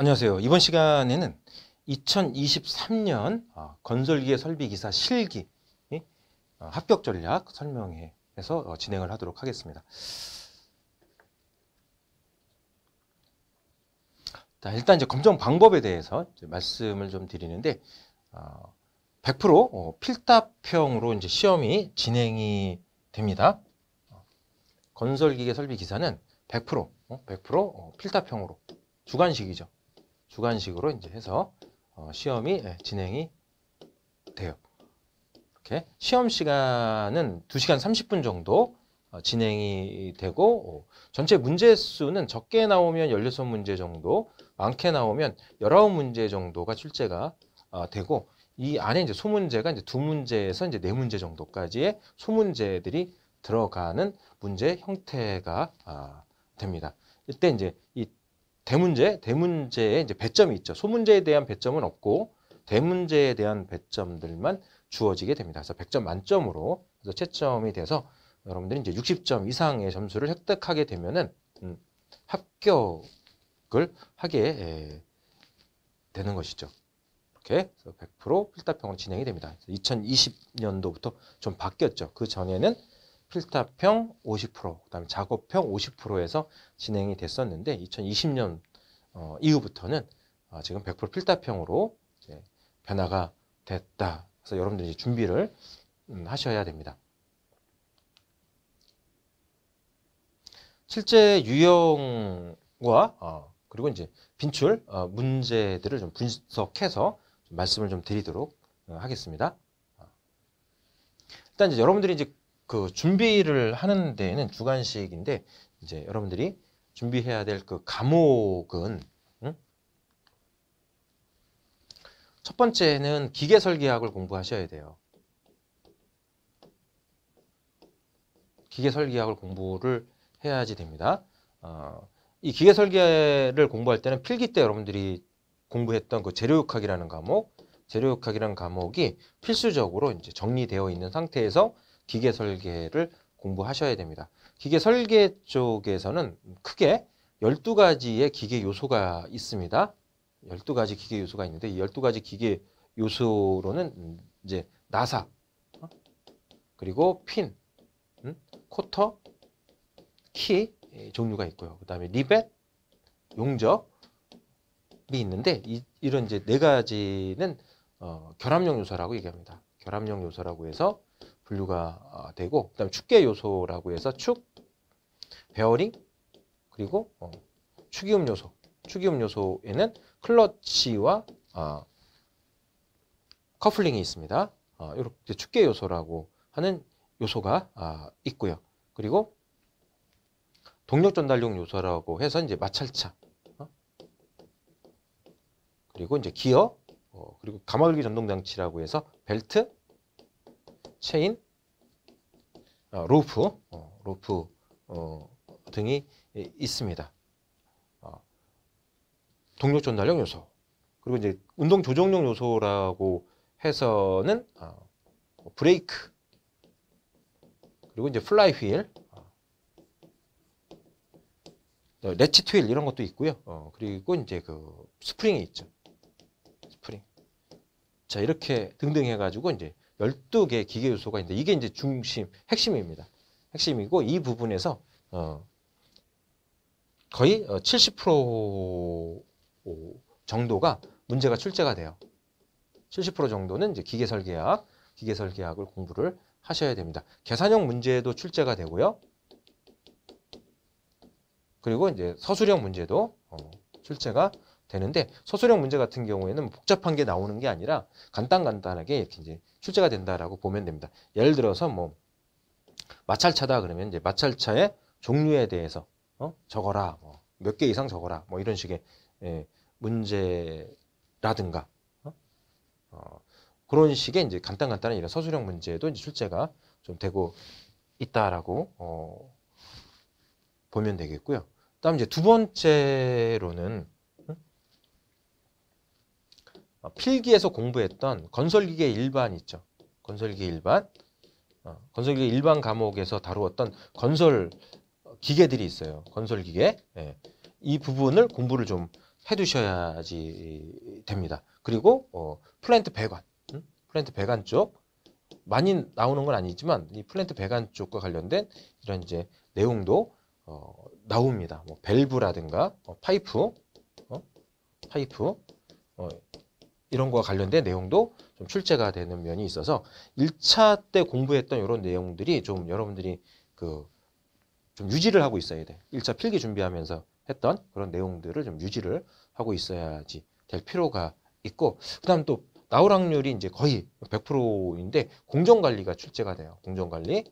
안녕하세요. 이번 시간에는 2023년 아, 건설기계 설비기사 실기 어, 합격 전략 설명회에서 어, 진행을 하도록 하겠습니다. 자, 일단 이제 검정 방법에 대해서 말씀을 좀 드리는데 100% 어, 필답형으로 이제 시험이 진행이 됩니다. 건설기계 설비기사는 100% 100% 필답형으로 주관식이죠. 주관식으로 이제 해서 어, 시험이 예, 진행이 돼요. 이렇게 시험 시간은 2시간 30분 정도 어, 진행이 되고 어, 전체 문제 수는 적게 나오면 16문제 정도 많게 나오면 19문제 정도가 출제가 어, 되고 이 안에 이제 소문제가 이제 두 문제에서 이제 네 문제 정도까지의 소문제들이 들어가는 문제 형태가 아, 됩니다. 이때 이제 이 대문제, 대문제에 이제 배점이 있죠. 소문제에 대한 배점은 없고 대문제에 대한 배점들만 주어지게 됩니다. 그래서 100점 만점으로 그래서 채점이 돼서 여러분들이 이제 60점 이상의 점수를 획득하게 되면은 음, 합격을 하게 에, 예, 되는 것이죠. 이렇게 100% 필답형으로 진행이 됩니다. 2020년도부터 좀 바뀌었죠. 그 전에는 필터평 50%, 그다음에 작업평 50%에서 진행이 됐었는데 2020년 어, 이후부터는 어, 지금 100% 필터평으로 이제 변화가 됐다. 그래서 여러분들이 준비를 음, 하셔야 됩니다. 실제 유형과 어, 그리고 이제 빈출 어, 문제들을 좀 분석해서 좀 말씀을 좀 드리도록 어, 하겠습니다. 어. 일단 이제 여러분들이 이제 그 준비를 하는 데에는 주관식인데 이제 여러분들이 준비해야 될그감옥은첫 번째는 기계 설계학을 공부하셔야 돼요. 기계 설계학을 공부를 해야지 됩니다. 어, 이 기계 설계를 공부할 때는 필기 때 여러분들이 공부했던 그 재료역학이라는 과목, 재료역학이라는 과목이 필수적으로 이제 정리되어 있는 상태에서 기계 설계를 공부하셔야 됩니다. 기계 설계 쪽에서는 크게 12가지의 기계 요소가 있습니다. 12가지 기계 요소가 있는데 이 12가지 기계 요소로는 이제 나사 어? 그리고 핀, 음? 코터, 키 예, 종류가 있고요. 그다음에 리벳, 용접이 있는데 이, 런 이제 네 가지는 어, 결합형 요소라고 얘기합니다. 결합형 요소라고 해서 분류가 어, 되고 그다음에 축계 요소라고 해서 축, 베어링 그리고 어, 축이음 요소. 축이음 요소에는 클러치와 어, 커플링이 있습니다. 어, 이렇게 축계 요소라고 하는 요소가 어, 있고요. 그리고 동력 전달용 요소라고 해서 이제 마찰차 어? 그리고 이제 기어 어, 그리고 가압일기 전동 장치라고 해서 벨트 체인, 아, 로프, 어, 로프 어, 등이 있습니다. 어, 동력 전달력 요소 그리고 이제 운동 조정력 요소라고 해서는 어, 브레이크 그리고 이제 플라이 휠, 어, 레치트 윌 이런 것도 있고요. 어, 그리고 이제 그 스프링이 있죠. 스프링. 자 이렇게 등등 해가지고 이제 1 2개 기계 요소가 있는데 이게 이제 중심, 핵심입니다. 핵심이고 이 부분에서 어, 거의 70% 어, 정도가 문제가 출제가 돼요. 70% 정도는 이제 기계 설계학, 기계 설계학을 공부를 하셔야 됩니다. 계산형 문제도 출제가 되고요. 그리고 이제 서술형 문제도 어, 출제가 되는데 서술형 문제 같은 경우에는 뭐 복잡한 게 나오는 게 아니라 간단간단하게 이렇게 이제 출제가 된다라고 보면 됩니다. 예를 들어서 뭐 마찰차다 그러면 이제 마찰차의 종류에 대해서 어? 적어라. 뭐 몇 개 이상 적어라. 뭐 이런 식의 예, 문제라든가 어? 어, 그런 식의 이제 간단간단한 이런 서술형 문제도 이제 출제가 좀 되고 있다라고 어, 보면 되겠고요. 그다음 이제 두 번째로는 어, 필기에서 공부했던 건설기계 일반 있죠. 건설기계 일반. 어, 건설기계 일반 과목에서 다루었던 건설 기계들이 있어요. 건설기계. 예. 이 부분을 공부를 좀 해두셔야지 됩니다. 그리고 어, 플랜트 배관, 응? 플랜트 배관 쪽 많이 나오는 건 아니지만 이 플랜트 배관 쪽과 관련된 이런 이제 내용도 어, 나옵니다. 뭐 밸브라든가 어, 파이프, 어? 파이프, 어, 이런 거와 관련된 내용도 좀 출제가 되는 면이 있어서 1차 때 공부했던 이런 내용들이 좀 여러분들이 그 좀 유지를 하고 있어야 돼. 1차 필기 준비하면서 했던 그런 내용들을 좀 유지를 하고 있어야지 될 필요가 있고 그다음 또나우락률이 이제 거의 100%인데 공정 관리가 출제가 돼요. 공정 관리.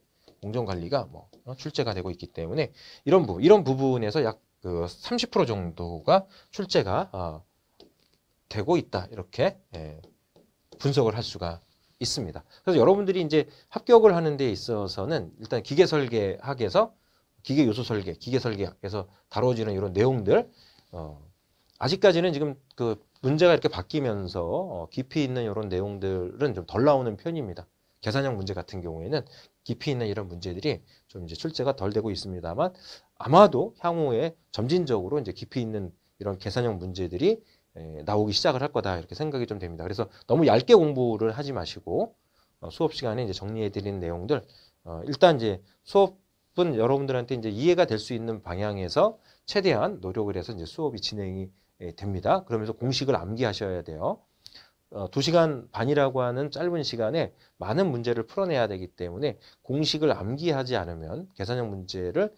공정 관리가 뭐 어, 출제가 되고 있기 때문에 이런 부 이런 부분에서 약 그 30% 정도가 출제가 어, 되고 있다. 이렇게 예, 분석을 할 수가 있습니다. 그래서 여러분들이 이제 합격을 하는 데 있어서는 일단 기계 설계학에서 기계 요소 설계, 기계 설계학에서 다뤄지는 이런 내용들 어, 아직까지는 지금 그 문제가 이렇게 바뀌면서 어, 깊이 있는 이런 내용들은 좀 덜 나오는 편입니다. 계산형 문제 같은 경우에는 깊이 있는 이런 문제들이 좀 이제 출제가 덜 되고 있습니다만 아마도 향후에 점진적으로 이제 깊이 있는 이런 계산형 문제들이 예, 나오기 시작을 할 거다 이렇게 생각이 좀 됩니다. 그래서 너무 얇게 공부를 하지 마시고 어, 수업 시간에 이제 정리해 드린 내용들 어, 일단 이제 수업은 여러분들한테 이제 이해가 될 수 있는 방향에서 최대한 노력을 해서 이제 수업이 진행이 예, 됩니다. 그러면서 공식을 암기하셔야 돼요. 어, 두시간 반이라고 하는 짧은 시간에 많은 문제를 풀어내야 되기 때문에 공식을 암기하지 않으면 계산형 문제를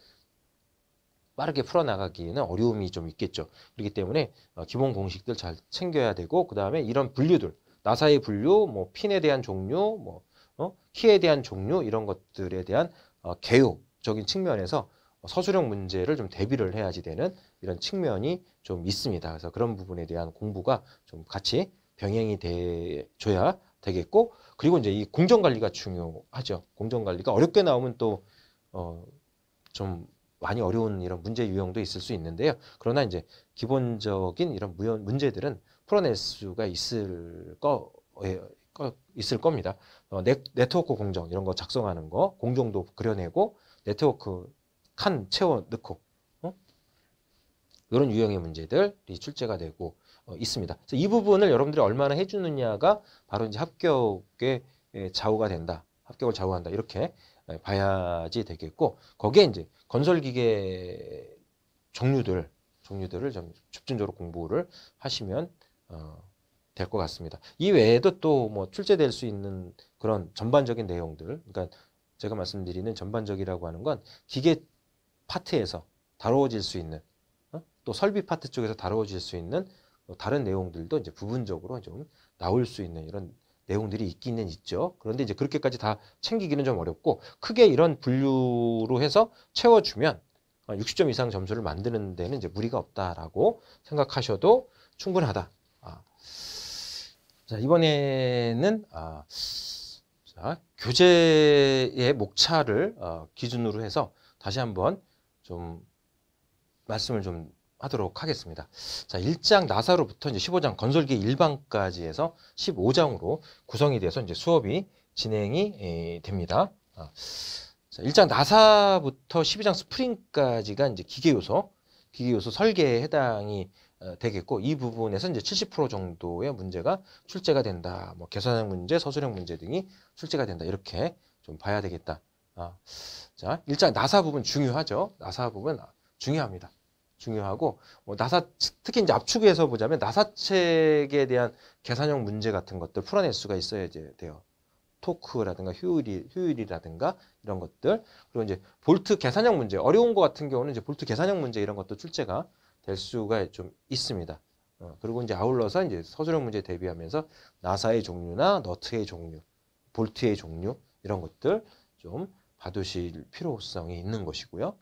빠르게 풀어나가기에는 어려움이 좀 있겠죠. 그렇기 때문에 어, 기본 공식들 잘 챙겨야 되고 그 다음에 이런 분류들 나사의 분류, 뭐 핀에 대한 종류, 뭐 어? 키에 대한 종류 이런 것들에 대한 어, 개요적인 측면에서 서술형 문제를 좀 대비를 해야지 되는 이런 측면이 좀 있습니다. 그래서 그런 부분에 대한 공부가 좀 같이 병행이 돼줘야 되겠고 그리고 이제 이 공정관리가 중요하죠. 공정관리가 어렵게 나오면 또좀 어 많이 어려운 이런 문제 유형도 있을 수 있는데요. 그러나 이제 기본적인 이런 문제들은 풀어낼 수가 있을 거 예, 있을 겁니다. 어, 네, 트워크 공정 이런 거 작성하는 거 공정도 그려내고 네트워크 칸 채워 넣고 어? 이런 유형의 문제들이 출제가 되고 어, 있습니다. 그래서 이 부분을 여러분들이 얼마나 해주느냐가 바로 이제 합격의 예, 좌우가 된다. 합격을 좌우한다. 이렇게 봐야지 되겠고 거기에 이제 건설 기계 종류들 종류들을 좀 집중적으로 공부를 하시면 어, 될것 같습니다. 이 외에도 또 뭐 출제될 수 있는 그런 전반적인 내용들, 그러니까 제가 말씀드리는 전반적이라고 하는 건 기계 파트에서 다루어질 수 있는 어? 또 설비 파트 쪽에서 다루어질 수 있는 뭐 다른 내용들도 이제 부분적으로 좀 나올 수 있는 이런 내용들이 있기는 있죠. 그런데 이제 그렇게까지 다 챙기기는 좀 어렵고 크게 이런 분류로 해서 채워주면 60점 어, 이상 점수를 만드는 데는 이제 무리가 없다라고 생각하셔도 충분하다. 아. 자 이번에는 아, 자, 교재의 목차를 어, 기준으로 해서 다시 한번 좀 말씀을 좀 하도록 하겠습니다. 자, 1장 나사로부터 이제 15장 건설기 일반까지 해서 15장으로 구성이 돼서 이제 수업이 진행이 에, 됩니다. 아, 자, 1장 나사부터 12장 스프링까지가 이제 기계 요소, 기계 요소 설계에 해당이 어, 되겠고 이 부분에서 이제 70% 정도의 문제가 출제가 된다. 뭐 계산형 문제, 서술형 문제 등이 출제가 된다. 이렇게 좀 봐야 되겠다. 아, 자, 1장 나사 부분 중요하죠. 나사 부분 중요합니다. 중요하고 뭐 나사 특히 이제 압축에서 보자면 나사책에 대한 계산형 문제 같은 것들 풀어낼 수가 있어야 돼요. 토크라든가 효율이 효율이라든가 이런 것들 그리고 이제 볼트 계산형 문제 어려운 것 같은 경우는 이제 볼트 계산형 문제 이런 것도 출제가 될 수가 좀 있습니다. 어, 그리고 이제 아울러서 이제 서술형 문제 대비하면서 나사의 종류나 너트의 종류, 볼트의 종류 이런 것들 좀 봐두실 필요성이 있는 것이고요.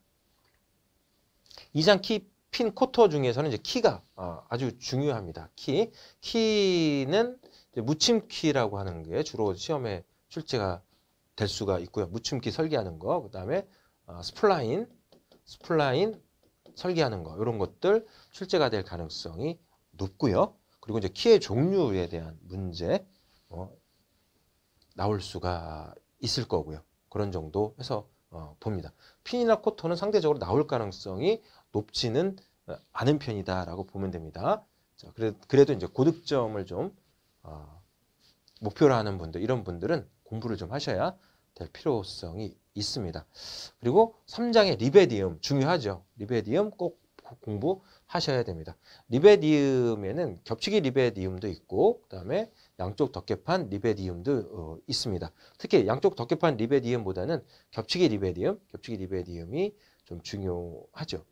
이장키핀 코터 중에서는 이제 키가 어, 아주 중요합니다. 키. 키는 무침키라고 하는 게 주로 시험에 출제가 될 수가 있고요. 무침키 설계하는 거, 그 다음에 어, 스플라인, 스플라인 설계하는 거 이런 것들 출제가 될 가능성이 높고요. 그리고 이제 키의 종류에 대한 문제 어, 나올 수가 있을 거고요. 그런 정도 해서 어, 봅니다. 핀이나 코터는 상대적으로 나올 가능성이 높지는 어, 않은 편이다라고 보면 됩니다. 자, 그래, 그래도 이제 고득점을 좀 어, 목표로 하는 분들 이런 분들은 공부를 좀 하셔야 될 필요성이 있습니다. 그리고 3장의 리베디움 중요하죠. 리베디움 꼭 공부하셔야 됩니다. 리베디움에는 겹치기 리베디움도 있고 그다음에 양쪽 덮개판 리베디움도 어, 있습니다. 특히 양쪽 덮개판 리베디움보다는 겹치기 리베디움, 겹치기 리베디움이 좀 중요하죠.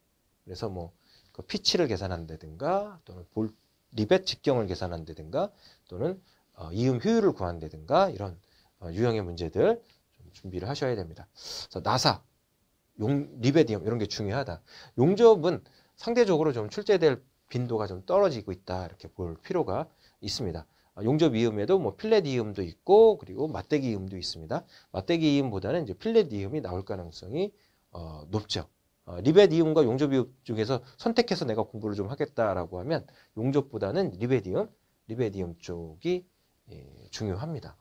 그래서 뭐 그 피치를 계산한다든가 또는 볼 리벳 직경을 계산한다든가 또는 어, 이음 효율을 구한다든가 이런 어, 유형의 문제들 좀 준비를 하셔야 됩니다. 그래서 나사, 용, 리베디움 이런 게 중요하다. 용접은 상대적으로 좀 출제될 빈도가 좀 떨어지고 있다 이렇게 볼 필요가 있습니다. 어, 용접이음에도 뭐 필렛이음도 있고 그리고 맞대기음도 있습니다. 맞대기음보다는 이제 필렛이음이 나올 가능성이 어, 높죠. 어, 리베디움과 용접이음 중에서 선택해서 내가 공부를 좀 하겠다라고 하면 용접보다는 리베디움리베디움 쪽이 예, 중요합니다.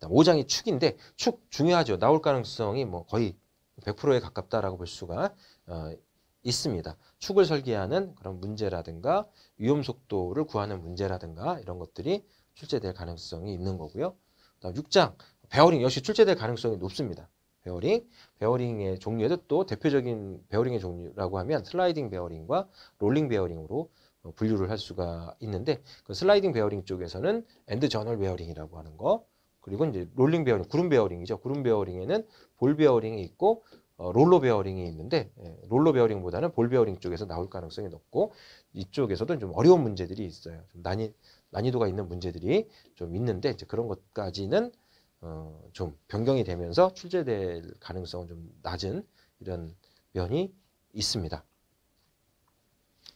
5장이 축인데 축 중요하죠. 나올 가능성이 뭐 거의 100%에 가깝다라고 볼 수가 어, 있습니다. 축을 설계하는 그런 문제라든가 위험 속도를 구하는 문제라든가 이런 것들이 출제될 가능성이 있는 거고요. 그다음 6장 베어링 역시 출제될 가능성이 높습니다. 베어링, 베어링의 종류에도 또 대표적인 베어링의 종류라고 하면 슬라이딩 베어링과 롤링 베어링으로 어, 분류를 할 수가 있는데 그 슬라이딩 베어링 쪽에서는 엔드 저널 베어링이라고 하는 거 그리고 이제 롤링 베어링, 구름 베어링이죠. 구름 베어링에는 볼 베어링이 있고 어, 롤러 베어링이 있는데 예, 롤러 베어링보다는 볼 베어링 쪽에서 나올 가능성이 높고 이쪽에서도 좀 어려운 문제들이 있어요. 좀 난이 난이도가 있는 문제들이 좀 있는데 이제 그런 것까지는 어, 좀 변경이 되면서 출제될 가능성은 좀 낮은 이런 면이 있습니다.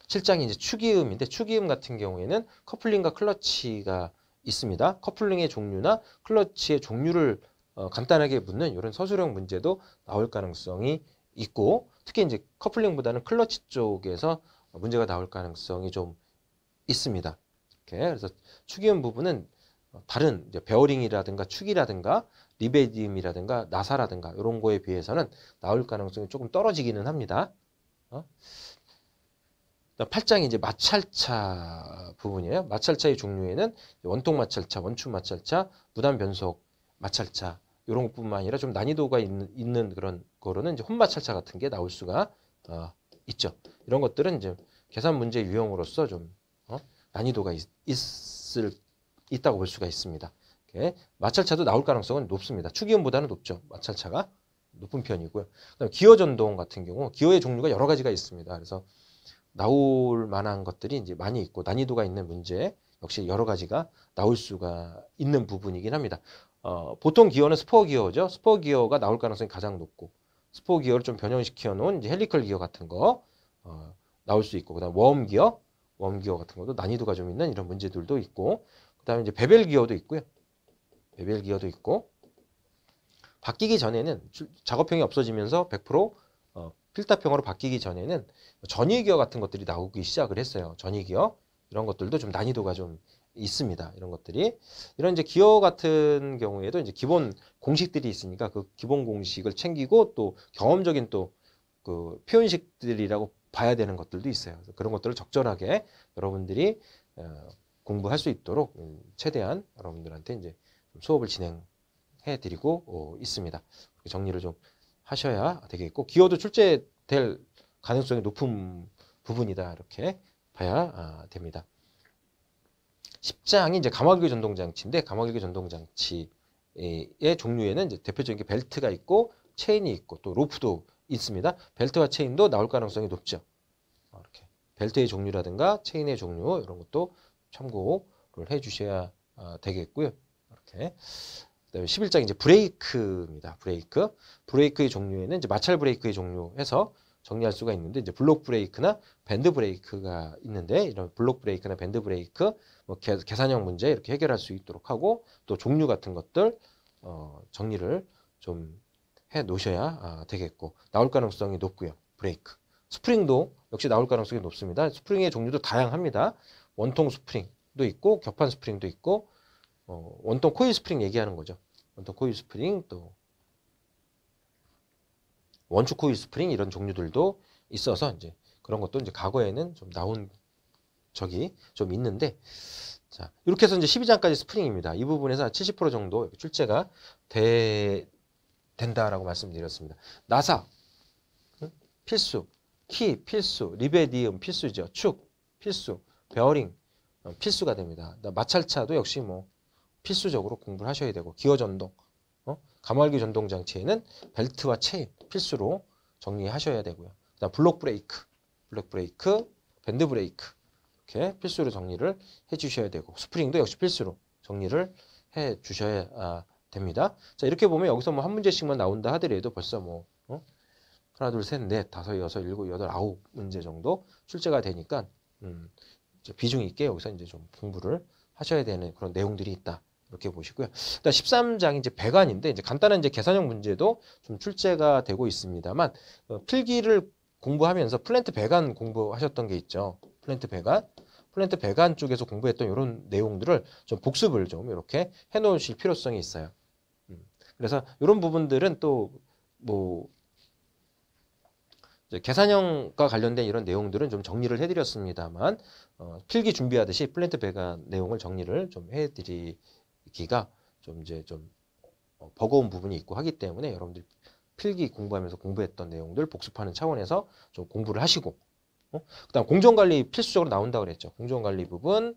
7장이 이제 축이음인데 추기음 같은 경우에는 커플링과 클러치가 있습니다. 커플링의 종류나 클러치의 종류를 어, 간단하게 묻는 이런 서술형 문제도 나올 가능성이 있고 특히 이제 커플링보다는 클러치 쪽에서 문제가 나올 가능성이 좀 있습니다. 이렇게 그래서 축이음 부분은 다른 베어링이라든가 축이라든가 리베디움이라든가 나사라든가 이런 거에 비해서는 나올 가능성이 조금 떨어지기는 합니다. 어? 8장이 이제 마찰차 부분이에요. 마찰차의 종류에는 원통 마찰차, 원추 마찰차, 무단 변속 마찰차 이런 것뿐만 아니라 좀 난이도가 있는, 있는 그런 거로는 이제 혼마찰차 같은 게 나올 수가 어, 있죠. 이런 것들은 이제 계산 문제 유형으로서 좀 어, 난이도가 있, 을 있다고 볼 수가 있습니다. 마찰차도 나올 가능성은 높습니다. 추기음보다는 높죠. 마찰차가 높은 편이고요. 그다음 기어 전동 같은 경우 기어의 종류가 여러 가지가 있습니다. 그래서 나올 만한 것들이 이제 많이 있고 난이도가 있는 문제 역시 여러 가지가 나올 수가 있는 부분이긴 합니다. 어, 보통 기어는 스포 기어죠. 스포 기어가 나올 가능성이 가장 높고 스포 기어를 좀 변형시켜 놓은 이제 헬리컬 기어 같은 거 어, 나올 수 있고 그다음 웜 기어, 웜 기어 같은 것도 난이도가 좀 있는 이런 문제들도 있고 그다음에 이제 베벨 기어도 있고요. 베벨 기어도 있고 바뀌기 전에는 작업형이 없어지면서 100% 어, 필답평으로 바뀌기 전에는 전위 기어 같은 것들이 나오기 시작을 했어요. 전위 기어 이런 것들도 좀 난이도가 좀 있습니다. 이런 것들이 이런 이제 기호 같은 경우에도 이제 기본 공식들이 있으니까 그 기본 공식을 챙기고 또 경험적인 또 그 표현식들이라고 봐야 되는 것들도 있어요. 그런 것들을 적절하게 여러분들이 어, 공부할 수 있도록 음, 최대한 여러분들한테 이제 수업을 진행해 드리고 어, 있습니다. 정리를 좀 하셔야 되겠고 기호도 출제될 가능성이 높은 부분이다 이렇게 봐야 아, 됩니다. 10장이 이제 감마기 전동장치인데 감마기 전동장치의 종류에는 이제 대표적인 게 벨트가 있고 체인이 있고 또 로프도 있습니다. 벨트와 체인도 나올 가능성이 높죠. 어, 이렇게 벨트의 종류라든가 체인의 종류 이런 것도 참고를 해 주셔야 어, 되겠고요. 이렇게 그다음에 11장 이제 브레이크입니다. 브레이크. 브레이크의 종류에는 이제 마찰 브레이크의 종류해서 정리할 수가 있는데 이제 블록 브레이크나 밴드 브레이크가 있는데 이런 블록 브레이크나 밴드 브레이크 뭐 개, 계산형 문제 이렇게 해결할 수 있도록 하고 또 종류 같은 것들 어, 정리를 좀 해 놓으셔야 아, 되겠고 나올 가능성이 높고요 브레이크 스프링도 역시 나올 가능성이 높습니다 스프링의 종류도 다양합니다 원통 스프링도 있고 격판 스프링도 있고 어, 원통 코일 스프링 얘기하는 거죠 원통 코일 스프링 또 원추 코일 스프링 이런 종류들도 있어서 이제 그런 것도 이제 과거에는 좀 나온 적이 좀 있는데 자 이렇게 해서 이제 12장까지 스프링입니다. 이 부분에서 70% 정도 출제가 되, 된다라고 말씀드렸습니다. 나사 필수, 키 필수, 리베디움 필수죠. 축 필수, 베어링 어, 필수가 됩니다. 마찰차도 역시 뭐 필수적으로 공부를 하셔야 되고 기어 전동, 어? 감활기 전동 장치에는 벨트와 체인 필수로 정리하셔야 되고요. 그다음 블록 브레이크, 블록 브레이크, 밴드 브레이크 이렇게 필수로 정리를 해주셔야 되고 스프링도 역시 필수로 정리를 해주셔야 아, 됩니다. 자 이렇게 보면 여기서 뭐 한 문제씩만 나온다 하더라도 벌써 뭐 어? 하나 둘셋넷 다섯 여섯 일곱 여덟 아홉 문제 정도 출제가 되니까 음, 비중 있게 여기서 이제 좀 공부를 하셔야 되는 그런 내용들이 있다. 이렇게 보시고요. 1 그러니까 3장 이제 배관인데 이제 간단한 이제 계산형 문제도 좀 출제가 되고 있습니다만 어, 필기를 공부하면서 플랜트 배관 공부하셨던 게 있죠. 플랜트 배관. 플랜트 배관 쪽에서 공부했던 이런 내용들을 좀 복습을 좀 이렇게 해 놓으실 필요성이 있어요. 음. 그래서 이런 부분들은 또뭐 계산형과 관련된 이런 내용들은 좀 정리를 해드렸습니다만 어, 필기 준비하듯이 플랜트 배관 내용을 정리를 좀 해드리 듣기가 좀 이제 좀 어, 버거운 부분이 있고 하기 때문에 여러분들 필기 공부하면서 공부했던 내용들 복습하는 차원에서 좀 공부를 하시고 어? 그다음 공정관리 필수적으로 나온다 그랬죠. 공정관리 부분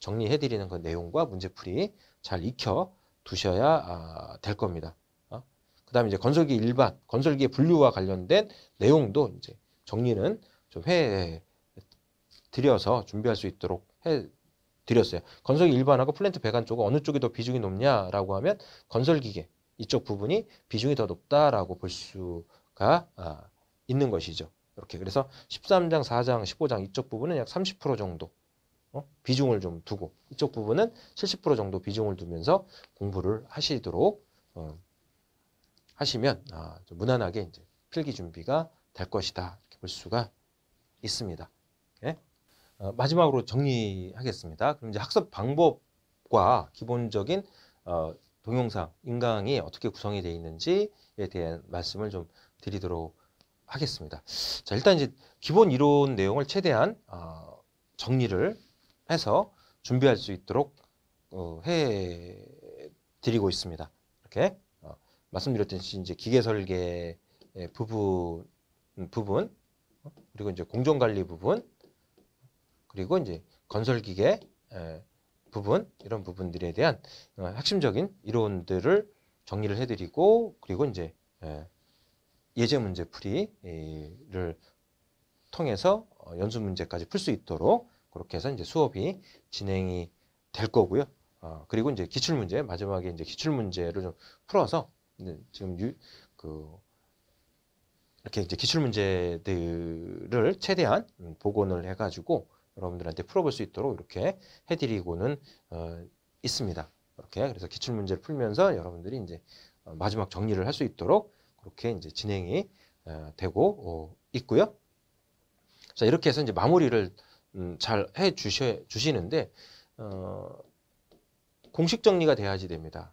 정리해드리는 그 내용과 문제풀이 잘 익혀 두셔야 아, 될 겁니다. 어? 그다음 이제 건설기 일반 건설기의 분류와 관련된 내용도 이제 정리는 좀 해 드려서 준비할 수 있도록 해 드렸어요. 건설 일반하고 플랜트 배관 쪽은 어느 쪽이 더 비중이 높냐라고 하면 건설 기계 이쪽 부분이 비중이 더 높다라고 볼 수가 아, 있는 것이죠. 이렇게 그래서 13장, 4장, 15장 이쪽 부분은 약 30% 정도 어? 비중을 좀 두고 이쪽 부분은 70% 정도 비중을 두면서 공부를 하시도록 어, 하시면 아, 무난하게 이제 필기 준비가 될 것이다 이렇게 볼 수가 있습니다. 어, 마지막으로 정리하겠습니다. 그럼 이제 학습 방법과 기본적인 어, 동영상, 인강이 어떻게 구성이 되어 있는지에 대한 말씀을 좀 드리도록 하겠습니다. 자, 일단 이제 기본 이론 내용을 최대한 어, 정리를 해서 준비할 수 있도록 어, 해 드리고 있습니다. 이렇게 어, 말씀드렸듯이 이제 기계 설계 부분 부분 어, 그리고 이제 공정 관리 부분 그리고 이제 건설기계 에, 예, 부분 이런 부분들에 대한 어, 핵심적인 이론들을 정리를 해드리고 그리고 이제 에, 예, 예제 문제 풀이를 통해서 어, 연수 문제까지 풀 수 있도록 그렇게 해서 이제 수업이 진행이 될 거고요. 어, 그리고 이제 기출 문제 마지막에 이제 기출 문제를 좀 풀어서 지금 유, 그 이렇게 이제 기출 문제들을 최대한 음, 복원을 해가지고 여러분들한테 풀어볼 수 있도록 이렇게 해드리고는 어, 있습니다. 이렇게 그래서 기출 문제를 풀면서 여러분들이 이제 어, 마지막 정리를 할 수 있도록 그렇게 이제 진행이 어, 되고 어, 있고요. 자 이렇게 해서 이제 마무리를 음, 잘해 주셔 주시는데 어, 공식 정리가 돼야지 됩니다.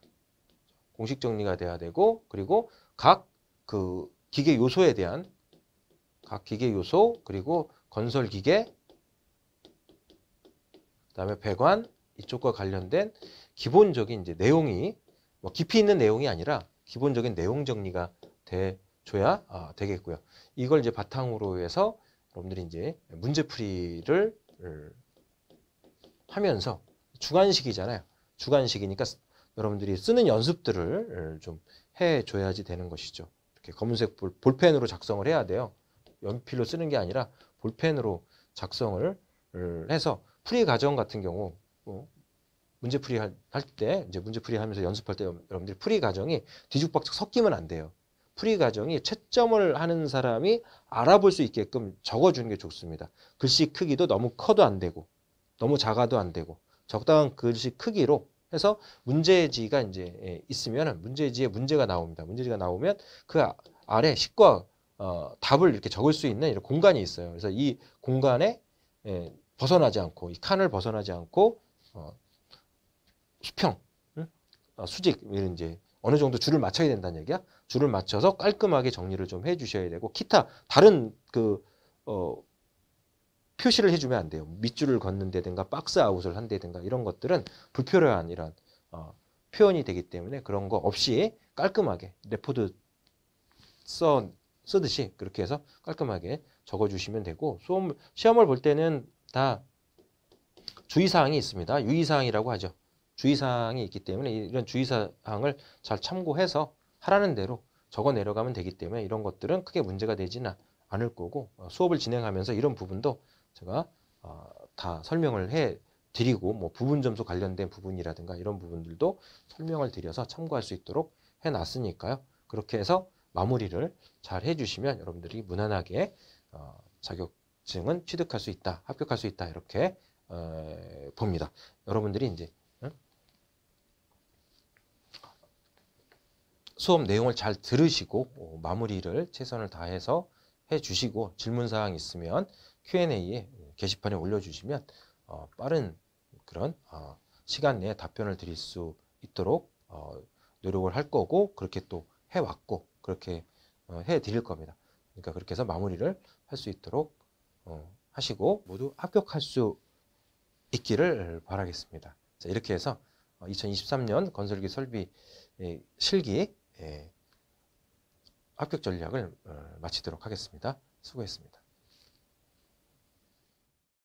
공식 정리가 돼야 되고 그리고 각 그 기계 요소에 대한 각 기계 요소 그리고 건설 기계 그다음에 배관 이쪽과 관련된 기본적인 이제 내용이 뭐 깊이 있는 내용이 아니라 기본적인 내용 정리가 돼 줘야 아, 되겠고요. 이걸 이제 바탕으로 해서 여러분들이 이제 문제풀이를 하면서 주관식이잖아요. 주관식이니까 여러분들이 쓰는 연습들을 좀 해줘야지 되는 것이죠. 이렇게 검은색 볼, 볼펜으로 작성을 해야 돼요. 연필로 쓰는 게 아니라 볼펜으로 작성을 해서 풀이 과정 같은 경우 어, 문제풀이 할 때 이제 문제풀이 하면서 연습할 때 여러분들이 풀이 과정이 뒤죽박죽 섞이면 안 돼요. 풀이 과정이 채점을 하는 사람이 알아볼 수 있게끔 적어주는 게 좋습니다. 글씨 크기도 너무 커도 안 되고 너무 작아도 안 되고 적당한 글씨 크기로 해서 문제지가 이제 예, 있으면 문제지에 문제가 나옵니다. 문제지가 나오면 그 아, 아래 식과 어, 답을 이렇게 적을 수 있는 이런 공간이 있어요. 그래서 이 공간에 예, 벗어나지 않고 이 칸을 벗어나지 않고 어, 수평, 응? 어, 수직 이런 이제 어느 정도 줄을 맞춰야 된다는 얘기야. 줄을 맞춰서 깔끔하게 정리를 좀 해주셔야 되고 기타 다른 그 어, 표시를 해주면 안 돼요. 밑줄을 걷는다든가 박스 아웃을 한다든가 이런 것들은 불필요한 이런 어, 표현이 되기 때문에 그런 거 없이 깔끔하게 레포드 써 쓰듯이 그렇게 해서 깔끔하게 적어주시면 되고 수험 시험을 볼 때는 다 주의사항이 있습니다. 유의사항이라고 하죠. 주의사항이 있기 때문에 이런 주의사항을 잘 참고해서 하라는 대로 적어 내려가면 되기 때문에 이런 것들은 크게 문제가 되지는 않을 거고 어, 수업을 진행하면서 이런 부분도 제가 어, 다 설명을 해 드리고 뭐 부분 점수 관련된 부분이라든가 이런 부분들도 설명을 드려서 참고할 수 있도록 해 놨으니까요. 그렇게 해서 마무리를 잘 해주시면 여러분들이 무난하게 어, 자격 자격증은 취득할 수 있다, 합격할 수 있다 이렇게 어, 봅니다. 여러분들이 이제 수업 내용을 잘 들으시고 어, 마무리를 최선을 다해서 해주시고 질문사항 있으면 Q&A에 게시판에 올려주시면 어, 빠른 그런 어, 시간 내에 답변을 드릴 수 있도록 어, 노력을 할 거고 그렇게 또 해왔고 그렇게 어, 해드릴 겁니다. 그러니까 그렇게 해서 마무리를 할 수 있도록 어, 하시고 모두 합격할 수 있기를 바라겠습니다. 자, 이렇게 해서 2023년 어, 건설기 설비 예, 실기 예, 합격 전략을 어, 마치도록 하겠습니다. 수고했습니다.